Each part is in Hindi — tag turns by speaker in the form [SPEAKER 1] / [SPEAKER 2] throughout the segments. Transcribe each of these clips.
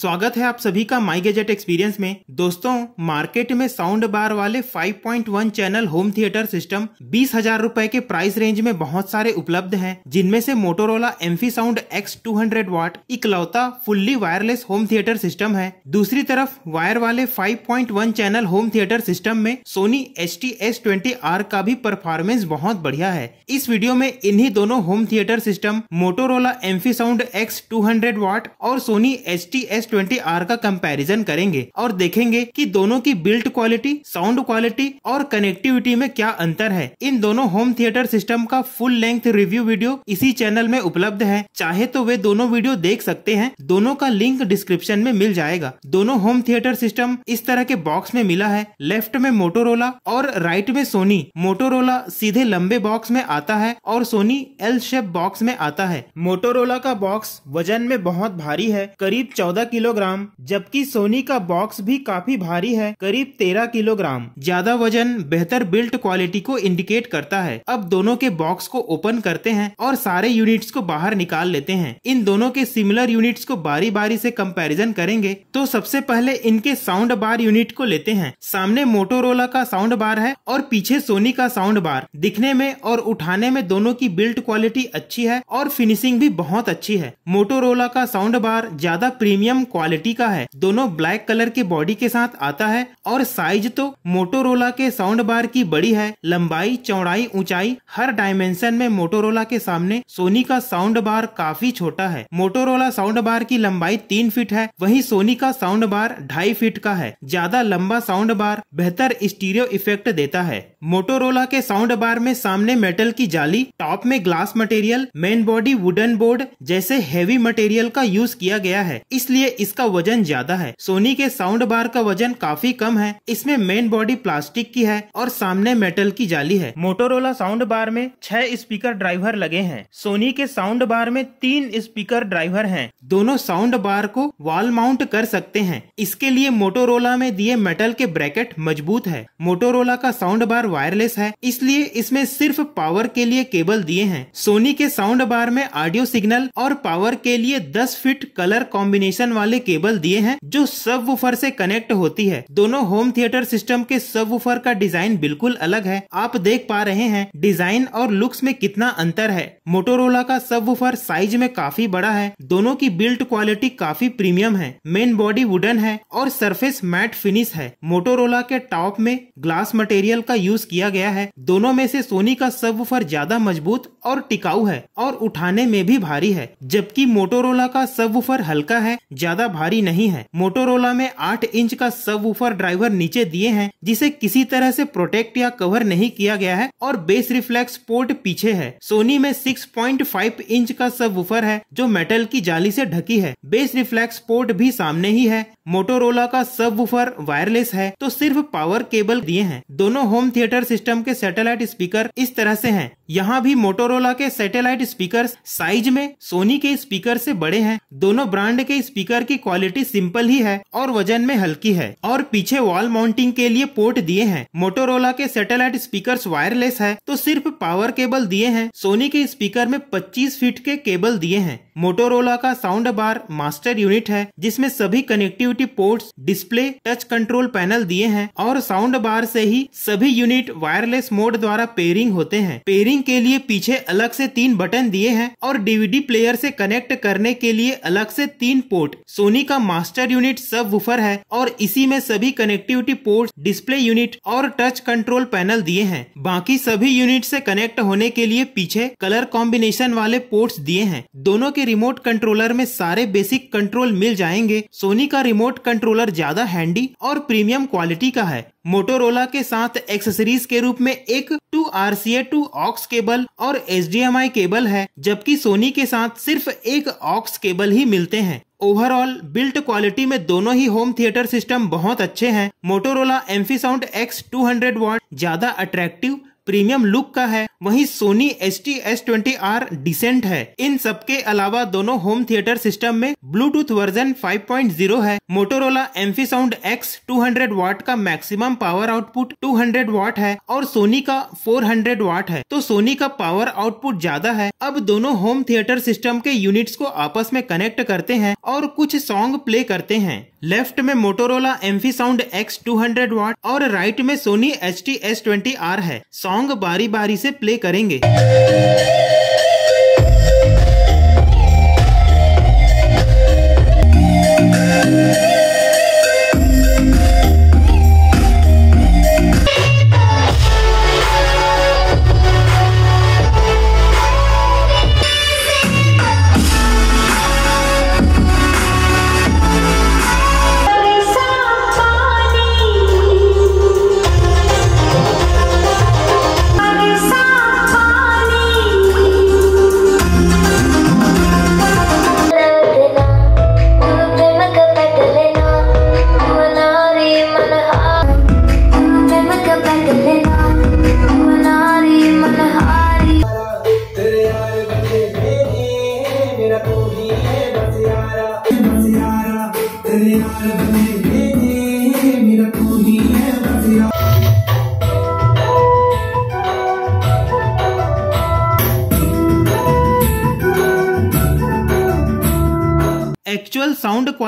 [SPEAKER 1] स्वागत है आप सभी का माई गेजेट एक्सपीरियंस में दोस्तों मार्केट में साउंड बार वाले 5.1 चैनल होम थिएटर सिस्टम बीस हजार रूपए के प्राइस रेंज में बहुत सारे उपलब्ध हैं जिनमें से Motorola amphi sound X 200 watt इकलौता fully wireless home theatre system है दूसरी तरफ वायर वाले 5.1 चैनल होम थिएटर सिस्टम में Sony H T S twenty R का भी परफॉर्मेंस बहुत बढ़िया है इस वीडियो में इन्ही दोनों home theatre system Motorola amphi sound X two watt और Sony H T S twenty R का कंपैरिजन करेंगे और देखेंगे कि दोनों की बिल्ट क्वालिटी साउंड क्वालिटी और कनेक्टिविटी में क्या अंतर है इन दोनों होम थिएटर सिस्टम का फुल लेंथ रिव्यू वीडियो इसी चैनल में उपलब्ध है चाहे तो वे दोनों वीडियो देख सकते हैं दोनों का लिंक डिस्क्रिप्शन में मिल जाएगा दोनों होम थिएटर सिस्टम इस तरह के बॉक्स में मिला है लेफ्ट में मोटोरोला और राइट में सोनी मोटोरोला सीधे लंबे बॉक्स में आता है और सोनी एल शेप बॉक्स में आता है मोटोरोला का बॉक्स वजन में बहुत भारी है करीब चौदह किलोग्राम जबकि सोनी का बॉक्स भी काफी भारी है करीब तेरह किलोग्राम ज्यादा वजन बेहतर बिल्ट क्वालिटी को इंडिकेट करता है अब दोनों के बॉक्स को ओपन करते हैं और सारे यूनिट्स को बाहर निकाल लेते हैं इन दोनों के सिमिलर यूनिट्स को बारी बारी से कंपैरिजन करेंगे तो सबसे पहले इनके साउंड बार यूनिट को लेते हैं सामने मोटोरोला का साउंड बार है और पीछे सोनी का साउंड बार दिखने में और उठाने में दोनों की बिल्ट क्वालिटी अच्छी है और फिनिशिंग भी बहुत अच्छी है मोटोरोला का साउंड बार ज्यादा प्रीमियम मीडियम क्वालिटी का है दोनों ब्लैक कलर के बॉडी के साथ आता है और साइज तो मोटोरोला के साउंड बार की बड़ी है लंबाई चौड़ाई ऊंचाई हर डायमेंशन में मोटोरोला के सामने सोनी का साउंड बार काफी छोटा है मोटोरोला साउंड बार की लंबाई तीन फीट है वही सोनी का साउंड बार ढाई फीट का है ज्यादा लंबा साउंड बार बेहतर स्टीरियो इफेक्ट देता है मोटोरोला के साउंड बार में सामने मेटल की जाली टॉप में glass material main body wooden board जैसे हेवी मटेरियल का यूज किया गया है इसलिए इसका वजन ज्यादा है सोनी के साउंड बार का वजन काफी कम है इसमें मेन बॉडी प्लास्टिक की है और सामने मेटल की जाली है मोटोरोला साउंड बार में छह स्पीकर ड्राइवर लगे हैं सोनी के साउंड बार में तीन स्पीकर ड्राइवर हैं दोनों साउंड बार को वॉल माउंट कर सकते हैं इसके लिए मोटोरोला में दिए मेटल के ब्रैकेट मजबूत है मोटोरोला का साउंड बार वायरलेस है इसलिए इसमें सिर्फ पावर के लिए केबल दिए हैं सोनी के साउंड बार में ऑडियो सिग्नल और पावर के लिए दस फिट कलर कॉम्बिनेशन वाले केबल दिए हैं जो सब वूफर से कनेक्ट होती है दोनों होम थिएटर सिस्टम के सब वूफर का डिजाइन बिल्कुल अलग है आप देख पा रहे हैं डिजाइन और लुक्स में कितना अंतर है मोटोरोला का सब वूफर साइज में काफी बड़ा है दोनों की बिल्ट क्वालिटी काफी प्रीमियम है मेन बॉडी वुडन है और सरफेस मैट फिनिश है मोटोरोला के टॉप में ग्लास मटेरियल का यूज किया गया है दोनों में से सोनी का सब वूफर ज्यादा मजबूत और टिकाऊ है और उठाने में भी भारी है जबकि मोटोरोला का सब वूफर हल्का है ज्यादा भारी नहीं है मोटोरोला में आठ इंच का सब ड्राइवर नीचे दिए हैं जिसे किसी तरह से प्रोटेक्ट या कवर नहीं किया गया है और बेस रिफ्लेक्स पोर्ट पीछे है सोनी में 6.5 इंच का सब है जो मेटल की जाली से ढकी है बेस रिफ्लेक्स पोर्ट भी सामने ही है मोटोरोला का सब वायरलेस है तो सिर्फ पावर केबल दिए हैं दोनों होम थिएटर सिस्टम के सैटेलाइट स्पीकर इस तरह से हैं यहाँ भी मोटोरोला के सैटेलाइट स्पीकर साइज में सोनी के स्पीकर से बड़े हैं दोनों ब्रांड के स्पीकर की क्वालिटी सिंपल ही है और वजन में हल्की है और पीछे वॉल माउंटिंग के लिए पोर्ट दिए हैं मोटोरोला के सैटेलाइट स्पीकर वायरलेस है तो सिर्फ पावर केबल दिए हैं सोनी के स्पीकर में पच्चीस फीट के केबल दिए हैं मोटोरोला का साउंड बार मास्टर यूनिट है जिसमे सभी connectivity connectivity ports display touch control panel दिए हैं और साउंड बार से ही सभी यूनिट वायरलेस मोड द्वारा पेयरिंग होते हैं पेयरिंग के लिए पीछे अलग से तीन बटन दिए हैं और डीवीडी प्लेयर से कनेक्ट करने के लिए अलग से तीन पोर्ट सोनी का मास्टर यूनिट सब वूफर है और इसी में सभी कनेक्टिविटी पोर्ट डिस्प्ले यूनिट और टच कंट्रोल पैनल दिए हैं बाकी सभी यूनिट से कनेक्ट होने के लिए पीछे कलर कॉम्बिनेशन वाले पोर्ट्स दिए हैं दोनों के रिमोट कंट्रोलर में सारे बेसिक कंट्रोल मिल जाएंगे सोनी का रिमोट रिमोट कंट्रोलर ज्यादा हैंडी और प्रीमियम क्वालिटी का है मोटोरोला के साथ एक्सेसरीज के रूप में एक two R C A to aux cable और एच केबल है जबकि सोनी के साथ सिर्फ एक ऑक्स केबल ही मिलते हैं ओवरऑल बिल्ट क्वालिटी में दोनों ही होम थिएटर सिस्टम बहुत अच्छे हैं Motorola amphi sound X two hundred watt ज्यादा अट्रैक्टिव प्रीमियम लुक का है वहीं Sony S T S twenty R decent है इन सब के अलावा दोनों होम थिएटर सिस्टम में ब्लूटूथ वर्जन 5.0 है Motorola amphi sound X 200 watt का मैक्सिमम पावर आउटपुट 200 वाट है और सोनी का 400 वाट है तो सोनी का पावर आउटपुट ज्यादा है अब दोनों होम थिएटर सिस्टम के यूनिट्स को आपस में कनेक्ट करते हैं और कुछ सॉन्ग प्ले करते हैं लेफ्ट में Motorola amphi sound X two watt और राइट में Sony H T S twenty R है सॉन्ग बारी बारी ऐसी प्ले करेंगे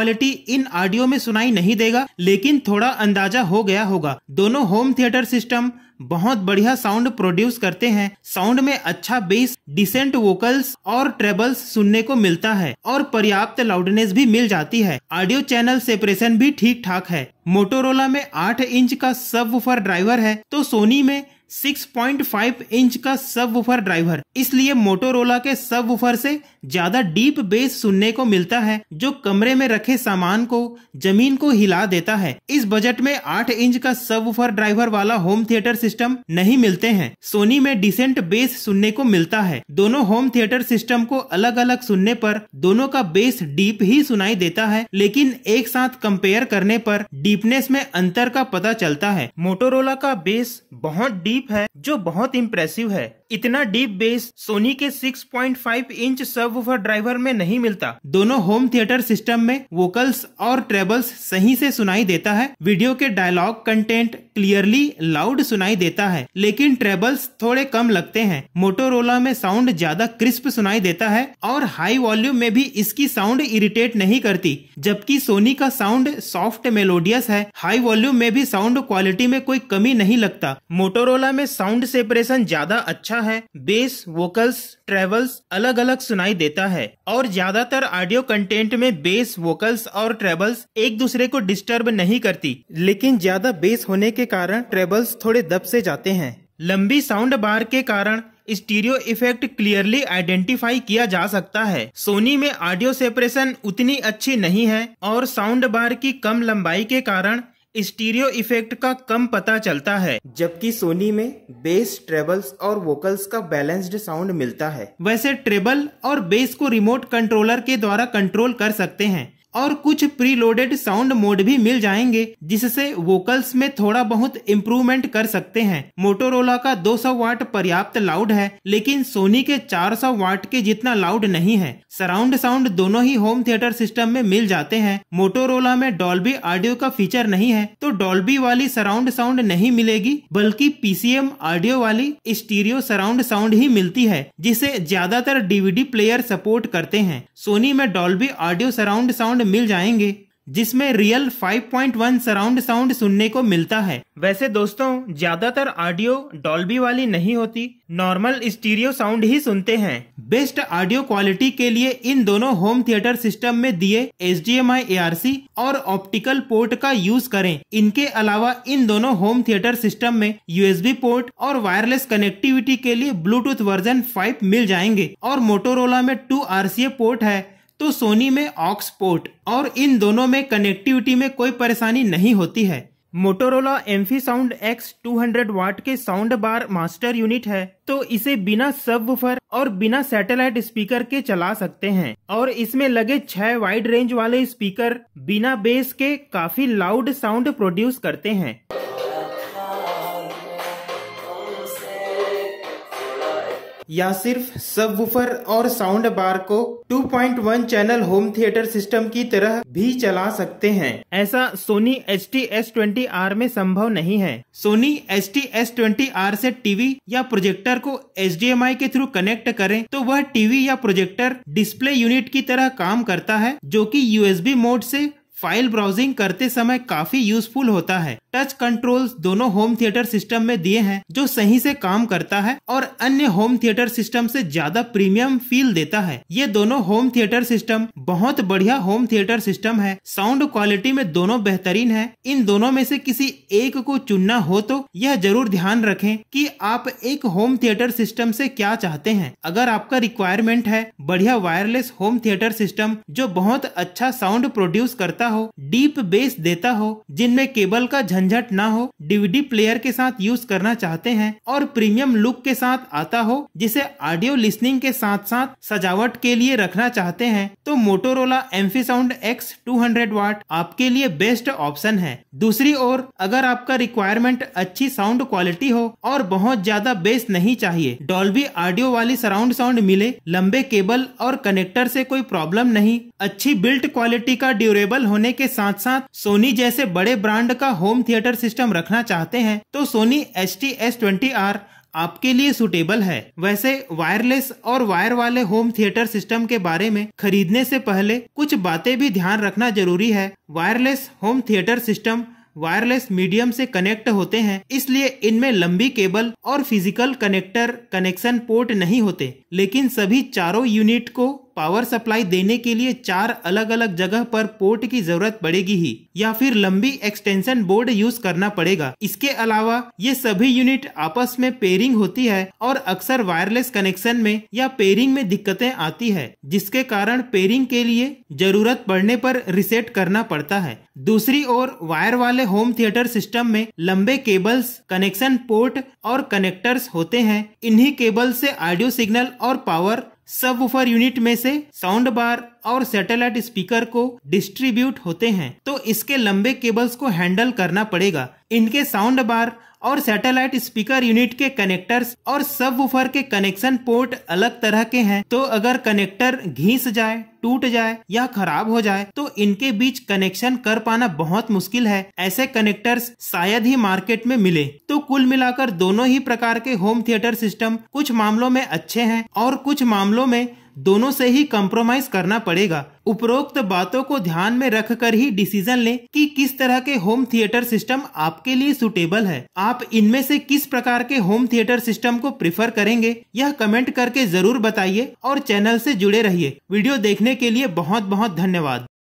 [SPEAKER 1] क्वालिटी इन ऑडियो में सुनाई नहीं देगा लेकिन थोड़ा अंदाजा हो गया होगा दोनों होम थिएटर सिस्टम बहुत बढ़िया साउंड प्रोड्यूस करते हैं साउंड में अच्छा बेस डिसेंट वोकल्स और ट्रेबल्स सुनने को मिलता है और पर्याप्त लाउडनेस भी मिल जाती है ऑडियो चैनल सेपरेशन भी ठीक ठाक है मोटोरोला में 8 इंच का सब वूफर ड्राइवर है तो सोनी में 6.5 इंच का सब वूफर ड्राइवर इसलिए मोटोरोला के सब वूफर से ज्यादा डीप बेस सुनने को मिलता है जो कमरे में रखे सामान को जमीन को हिला देता है इस बजट में आठ इंच का सब ड्राइवर वाला होम थिएटर सिस्टम नहीं मिलते हैं सोनी में डिसेंट बेस सुनने को मिलता है दोनों होम थिएटर सिस्टम को अलग अलग सुनने पर दोनों का बेस डीप ही सुनाई देता है लेकिन एक साथ कंपेयर करने पर डीपनेस में अंतर का पता चलता है मोटोरोला का बेस बहुत डीप है जो बहुत इम्प्रेसिव है इतना डीप बेस सोनी के 6.5 इंच सर्वोफर ड्राइवर में नहीं मिलता दोनों होम थिएटर सिस्टम में वोकल्स और ट्रेबल्स सही से सुनाई देता है वीडियो के डायलॉग कंटेंट क्लियरली लाउड सुनाई देता है लेकिन ट्रेबल्स थोड़े कम लगते हैं मोटोरोला में साउंड ज्यादा क्रिस्प सुनाई देता है और हाई वॉल्यूम में भी इसकी साउंड इरिटेट नहीं करती जबकि सोनी का साउंड सॉफ्ट मेलोडियस है हाई वॉल्यूम में भी साउंड क्वालिटी में कोई कमी नहीं लगता मोटोरोला में साउंड सेपरेशन ज्यादा अच्छा है बेस वोकल्स ट्रेवल्स अलग अलग सुनाई देता है और ज्यादातर ऑडियो कंटेंट में बेस वोकल्स और ट्रेबल्स एक दूसरे को डिस्टर्ब नहीं करती लेकिन ज्यादा बेस होने के कारण ट्रेबल्स थोड़े दब से जाते हैं लंबी साउंड बार के कारण स्टीरियो इफेक्ट क्लियरली आइडेंटिफाई किया जा सकता है सोनी में ऑडियो सेपरेशन उतनी अच्छी नहीं है और साउंड बार की कम लंबाई के कारण स्टीरियो इफेक्ट का कम पता चलता है जबकि सोनी में बेस ट्रेबल्स और वोकल्स का बैलेंस्ड साउंड मिलता है वैसे ट्रेबल और बेस को रिमोट कंट्रोलर के द्वारा कंट्रोल कर सकते हैं और कुछ प्रीलोडेड साउंड मोड भी मिल जाएंगे जिससे वोकल्स में थोड़ा बहुत इम्प्रूवमेंट कर सकते हैं मोटोरोला का 200 वाट पर्याप्त लाउड है लेकिन सोनी के 400 वाट के जितना लाउड नहीं है सराउंड साउंड दोनों ही होम थिएटर सिस्टम में मिल जाते हैं मोटोरोला में डॉल्बी ऑडियो का फीचर नहीं है तो डॉल्बी वाली सराउंड साउंड नहीं मिलेगी बल्कि पीसीएम ऑडियो वाली स्टीरियो सराउंड साउंड ही मिलती है जिसे ज्यादातर डीवीडी प्लेयर सपोर्ट करते हैं सोनी में Dolby audio surround sound sound मिल जाएंगे जिसमें रियल 5.1 सराउंड साउंड सुनने को मिलता है वैसे दोस्तों ज्यादातर ऑडियो डॉल्बी वाली नहीं होती नॉर्मल स्टीरियो साउंड ही सुनते हैं बेस्ट ऑडियो क्वालिटी के लिए इन दोनों होम थिएटर सिस्टम में दिए एच डी एम और ऑप्टिकल पोर्ट का यूज करें इनके अलावा इन दोनों होम थिएटर सिस्टम में यूएसबी पोर्ट और वायरलेस कनेक्टिविटी के लिए ब्लूटूथ वर्जन फाइव मिल जाएंगे और मोटोरोला में टू आर पोर्ट है तो सोनी में ऑक्स पोर्ट और इन दोनों में कनेक्टिविटी में कोई परेशानी नहीं होती है Motorola amphi sound X 200 watt के साउंड बार मास्टर यूनिट है तो इसे बिना सब और बिना सैटेलाइट स्पीकर के चला सकते हैं और इसमें लगे छह वाइड रेंज वाले स्पीकर बिना बेस के काफी लाउड साउंड प्रोड्यूस करते हैं या सिर्फ सबवूफर और साउंड बार को 2.1 चैनल होम थिएटर सिस्टम की तरह भी चला सकते हैं ऐसा Sony H T S twenty R में संभव नहीं है Sony H T S twenty R ऐसी टीवी या प्रोजेक्टर को एच डी एम आई के थ्रू कनेक्ट करें तो वह टीवी या प्रोजेक्टर डिस्प्ले यूनिट की तरह काम करता है जो कि यूएसबी मोड से फाइल ब्राउजिंग करते समय काफी यूजफुल होता है टच कंट्रोल्स दोनों होम थिएटर सिस्टम में दिए हैं जो सही से काम करता है और अन्य होम थिएटर सिस्टम से ज्यादा प्रीमियम फील देता है ये दोनों होम थिएटर सिस्टम बहुत बढ़िया होम थिएटर सिस्टम है साउंड क्वालिटी में दोनों बेहतरीन है इन दोनों में से किसी एक को चुनना हो तो यह जरूर ध्यान रखें कि आप एक होम थिएटर सिस्टम से क्या चाहते हैं अगर आपका रिक्वायरमेंट है बढ़िया वायरलेस होम थिएटर सिस्टम जो बहुत अच्छा साउंड प्रोड्यूस करता हो डीप बेस देता हो जिनमें केबल का झंझट ना हो डीवीडी प्लेयर के साथ यूज करना चाहते हैं और प्रीमियम लुक के साथ आता हो जिसे ऑडियो लिस्निंग के साथ साथ सजावट के लिए रखना चाहते हैं तो Motorola amphi sound X two watt आपके लिए बेस्ट ऑप्शन है दूसरी ओर अगर आपका रिक्वायरमेंट अच्छी साउंड क्वालिटी हो और बहुत ज्यादा बेस नहीं चाहिए डॉल्बी ऑडियो वाली सराउंड साउंड मिले लंबे केबल और कनेक्टर से कोई प्रॉब्लम नहीं अच्छी बिल्ट क्वालिटी का ड्यूरेबल होने के साथ साथ सोनी जैसे बड़े ब्रांड का होम थिएटर सिस्टम रखना चाहते हैं तो Sony H T S twenty R आपके लिए सुटेबल है वैसे वायरलेस और वायर वाले होम थिएटर सिस्टम के बारे में खरीदने से पहले कुछ बातें भी ध्यान रखना जरूरी है wireless home theatre system wireless medium से कनेक्ट होते हैं इसलिए इनमें लंबी केबल और फिजिकल कनेक्टर कनेक्शन पोर्ट नहीं होते लेकिन सभी चारों यूनिट को पावर सप्लाई देने के लिए चार अलग अलग जगह पर पोर्ट की जरूरत पड़ेगी ही या फिर लंबी एक्सटेंशन बोर्ड यूज करना पड़ेगा इसके अलावा ये सभी यूनिट आपस में पेयरिंग होती है और अक्सर वायरलेस कनेक्शन में या पेयरिंग में दिक्कतें आती है जिसके कारण पेयरिंग के लिए जरूरत पड़ने पर रिसेट करना पड़ता है दूसरी ओर वायर वाले होम थिएटर सिस्टम में लंबे केबल्स कनेक्शन पोर्ट और कनेक्टर्स होते हैं इन्हीं केबल से ऑडियो सिग्नल और पावर सब वूफर यूनिट में से साउंड बार और सैटेलाइट स्पीकर को डिस्ट्रीब्यूट होते हैं तो इसके लंबे केबल्स को हैंडल करना पड़ेगा इनके साउंड बार और सैटेलाइट स्पीकर यूनिट के कनेक्टर्स और सब के कनेक्शन पोर्ट अलग तरह के हैं तो अगर कनेक्टर घिस जाए टूट जाए या खराब हो जाए तो इनके बीच कनेक्शन कर पाना बहुत मुश्किल है ऐसे कनेक्टर्स शायद ही मार्केट में मिले तो कुल मिलाकर दोनों ही प्रकार के होम थिएटर सिस्टम कुछ मामलों में अच्छे हैं और कुछ मामलों में दोनों से ही कंप्रोमाइज करना पड़ेगा उपरोक्त बातों को ध्यान में रखकर ही डिसीजन लें कि किस तरह के होम थिएटर सिस्टम आपके लिए सुटेबल है आप इनमें से किस प्रकार के होम थिएटर सिस्टम को प्रिफर करेंगे यह कमेंट करके जरूर बताइए और चैनल से जुड़े रहिए वीडियो देखने के लिए बहुत बहुत धन्यवाद